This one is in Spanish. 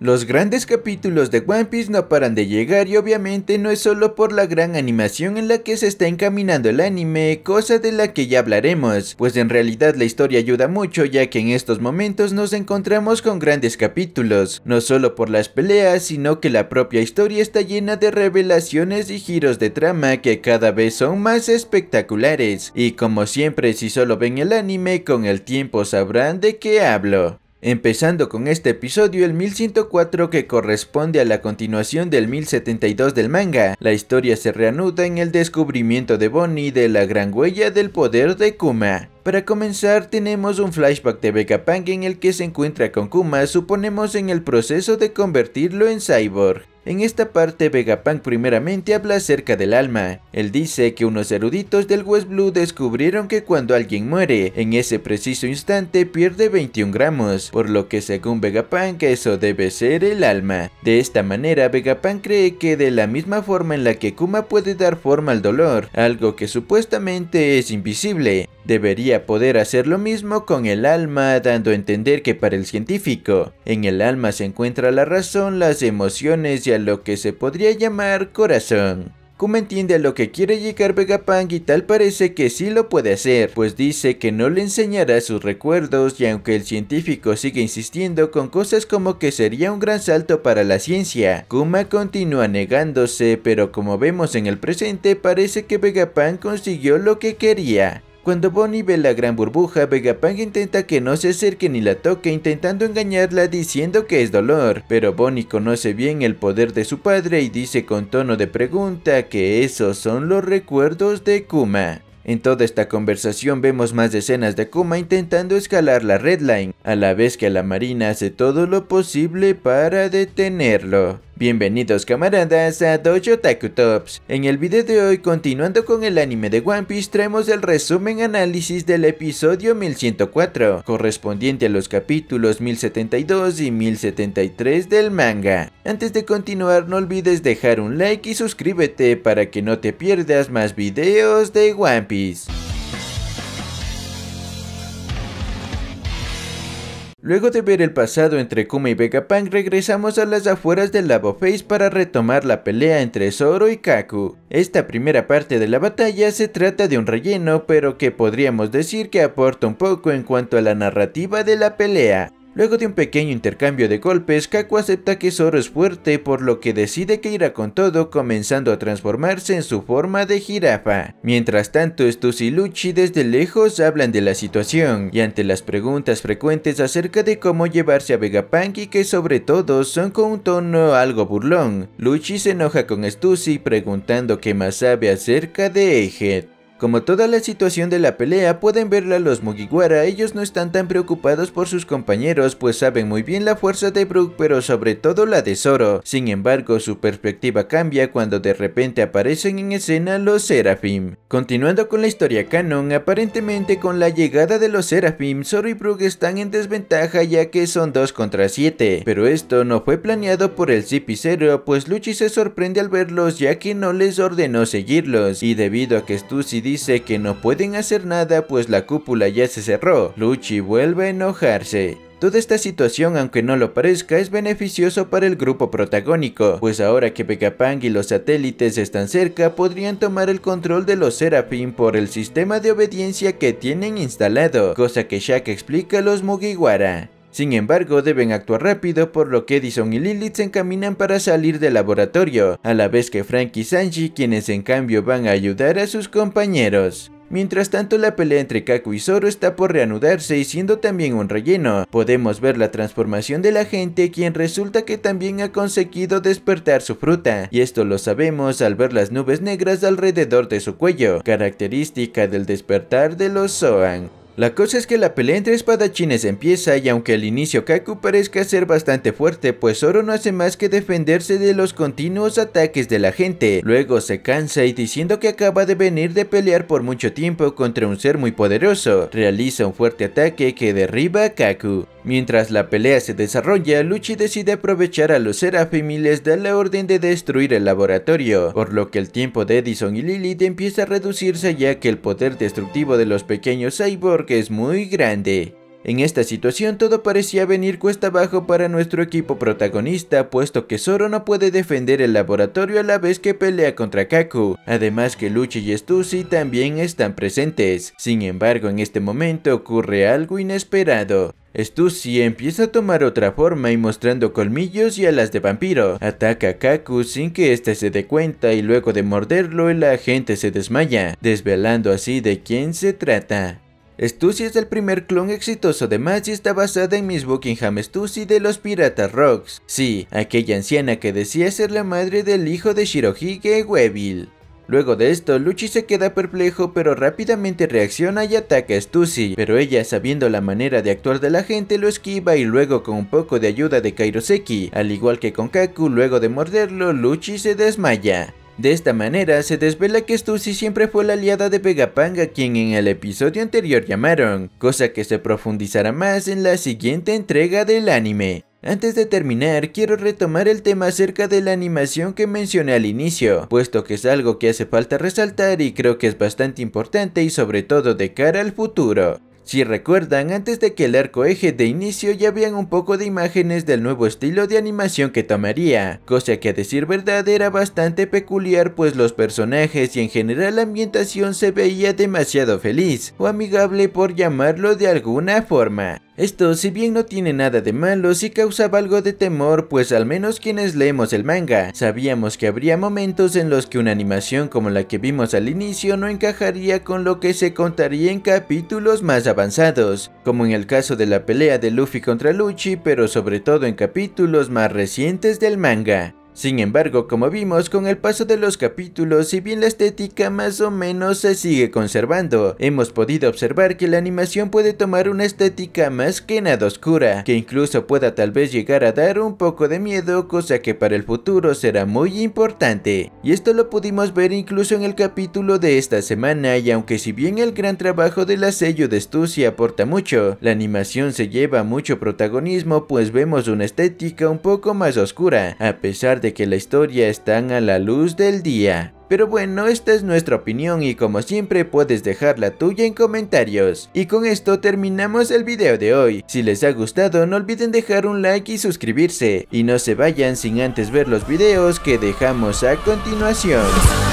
Los grandes capítulos de One Piece no paran de llegar y obviamente no es solo por la gran animación en la que se está encaminando el anime, cosa de la que ya hablaremos, pues en realidad la historia ayuda mucho ya que en estos momentos nos encontramos con grandes capítulos, no solo por las peleas sino que la propia historia está llena de revelaciones y giros de trama que cada vez son más espectaculares, y como siempre si solo ven el anime con el tiempo sabrán de qué hablo. Empezando con este episodio, el 1104 que corresponde a la continuación del 1072 del manga, la historia se reanuda en el descubrimiento de Bonnie de la gran huella del poder de Kuma. Para comenzar tenemos un flashback de Vegapunk en el que se encuentra con Kuma, suponemos en el proceso de convertirlo en cyborg. En esta parte Vegapunk primeramente habla acerca del alma. Él dice que unos eruditos del West Blue descubrieron que cuando alguien muere, en ese preciso instante pierde 21 gramos, por lo que según Vegapunk eso debe ser el alma. De esta manera Vegapunk cree que de la misma forma en la que Kuma puede dar forma al dolor, algo que supuestamente es invisible, debería poder hacer lo mismo con el alma, dando a entender que para el científico, en el alma se encuentra la razón, las emociones y a lo que se podría llamar corazón. Kuma entiende a lo que quiere llegar Vegapunk y tal parece que sí lo puede hacer, pues dice que no le enseñará sus recuerdos y aunque el científico sigue insistiendo con cosas como que sería un gran salto para la ciencia, Kuma continúa negándose, pero como vemos en el presente parece que Vegapunk consiguió lo que quería, cuando Bonnie ve la gran burbuja, Vegapunk intenta que no se acerque ni la toque intentando engañarla diciendo que es dolor, pero Bonnie conoce bien el poder de su padre y dice con tono de pregunta que esos son los recuerdos de Kuma. En toda esta conversación vemos más escenas de Kuma intentando escalar la Redline, a la vez que la Marina hace todo lo posible para detenerlo. Bienvenidos camaradas a Dojo Taku Tops. En el video de hoy, continuando con el anime de One Piece, traemos el resumen análisis del episodio 1104, correspondiente a los capítulos 1072 y 1073 del manga. Antes de continuar, no olvides dejar un like y suscríbete para que no te pierdas más videos de One Piece. Luego de ver el pasado entre Kuma y Vegapunk, regresamos a las afueras del Labo Face para retomar la pelea entre Zoro y Kaku. Esta primera parte de la batalla se trata de un relleno, pero que podríamos decir que aporta un poco en cuanto a la narrativa de la pelea. Luego de un pequeño intercambio de golpes, Kaku acepta que Zoro es fuerte por lo que decide que irá con todo comenzando a transformarse en su forma de jirafa. Mientras tanto, Stussy y Luchi desde lejos hablan de la situación y ante las preguntas frecuentes acerca de cómo llevarse a Vegapunk y que sobre todo son con un tono algo burlón, Luchi se enoja con Stussy preguntando qué más sabe acerca de Egghead. Como toda la situación de la pelea pueden verla los Mugiwara, ellos no están tan preocupados por sus compañeros pues saben muy bien la fuerza de Brook pero sobre todo la de Zoro. Sin embargo su perspectiva cambia cuando de repente aparecen en escena los Seraphim. Continuando con la historia canon, aparentemente con la llegada de los Seraphim, Zoro y Brook están en desventaja ya que son 2 contra 7. Pero esto no fue planeado por el CP0 pues Luchi se sorprende al verlos ya que no les ordenó seguirlos y debido a que Stussy dice que no pueden hacer nada pues la cúpula ya se cerró. Luchi vuelve a enojarse. Toda esta situación, aunque no lo parezca, es beneficioso para el grupo protagónico, pues ahora que Vegapunk y los satélites están cerca, podrían tomar el control de los Seraphim por el sistema de obediencia que tienen instalado, cosa que Shaq explica a los Mugiwara. Sin embargo, deben actuar rápido, por lo que Edison y Lilith se encaminan para salir del laboratorio, a la vez que Frank y Sanji, quienes en cambio van a ayudar a sus compañeros. Mientras tanto la pelea entre Kaku y Zoro está por reanudarse y siendo también un relleno, podemos ver la transformación de la gente quien resulta que también ha conseguido despertar su fruta, y esto lo sabemos al ver las nubes negras alrededor de su cuello, característica del despertar de los Zoan. La cosa es que la pelea entre espadachines empieza y aunque al inicio Kaku parezca ser bastante fuerte, pues oro no hace más que defenderse de los continuos ataques de la gente, luego se cansa y diciendo que acaba de venir de pelear por mucho tiempo contra un ser muy poderoso, realiza un fuerte ataque que derriba a Kaku. Mientras la pelea se desarrolla, Luchi decide aprovechar a los Serafim y les da la orden de destruir el laboratorio, por lo que el tiempo de Edison y Lilith empieza a reducirse ya que el poder destructivo de los pequeños cyborg que es muy grande. En esta situación todo parecía venir cuesta abajo para nuestro equipo protagonista, puesto que Zoro no puede defender el laboratorio a la vez que pelea contra Kaku, además que Luchi y Stussy también están presentes. Sin embargo, en este momento ocurre algo inesperado. Stussy empieza a tomar otra forma y mostrando colmillos y alas de vampiro. Ataca a Kaku sin que éste se dé cuenta y luego de morderlo el agente se desmaya, desvelando así de quién se trata. Stussy es el primer clon exitoso de Max y está basada en Miss Buckingham Stussy de los Piratas Rocks. Sí, aquella anciana que decía ser la madre del hijo de Shirohige Weville. Luego de esto, Luchi se queda perplejo pero rápidamente reacciona y ataca a Stussy, pero ella sabiendo la manera de actuar de la gente lo esquiva y luego con un poco de ayuda de Kairoseki, al igual que con Kaku luego de morderlo, Luchi se desmaya. De esta manera se desvela que Stussy siempre fue la aliada de Pegapanga a quien en el episodio anterior llamaron, cosa que se profundizará más en la siguiente entrega del anime. Antes de terminar, quiero retomar el tema acerca de la animación que mencioné al inicio, puesto que es algo que hace falta resaltar y creo que es bastante importante y sobre todo de cara al futuro. Si recuerdan, antes de que el arco eje de inicio ya habían un poco de imágenes del nuevo estilo de animación que tomaría, cosa que a decir verdad era bastante peculiar pues los personajes y en general la ambientación se veía demasiado feliz o amigable por llamarlo de alguna forma. Esto, si bien no tiene nada de malo, si causaba algo de temor, pues al menos quienes leemos el manga, sabíamos que habría momentos en los que una animación como la que vimos al inicio no encajaría con lo que se contaría en capítulos más avanzados, como en el caso de la pelea de Luffy contra Luchi, pero sobre todo en capítulos más recientes del manga. Sin embargo, como vimos con el paso de los capítulos, si bien la estética más o menos se sigue conservando, hemos podido observar que la animación puede tomar una estética más que nada oscura, que incluso pueda tal vez llegar a dar un poco de miedo, cosa que para el futuro será muy importante. Y esto lo pudimos ver incluso en el capítulo de esta semana, y aunque si bien el gran trabajo de la sello de Stussy aporta mucho, la animación se lleva mucho protagonismo pues vemos una estética un poco más oscura, a pesar de que la historia están a la luz del día. Pero bueno, esta es nuestra opinión y como siempre puedes dejar la tuya en comentarios. Y con esto terminamos el video de hoy. Si les ha gustado no olviden dejar un like y suscribirse. Y no se vayan sin antes ver los videos que dejamos a continuación.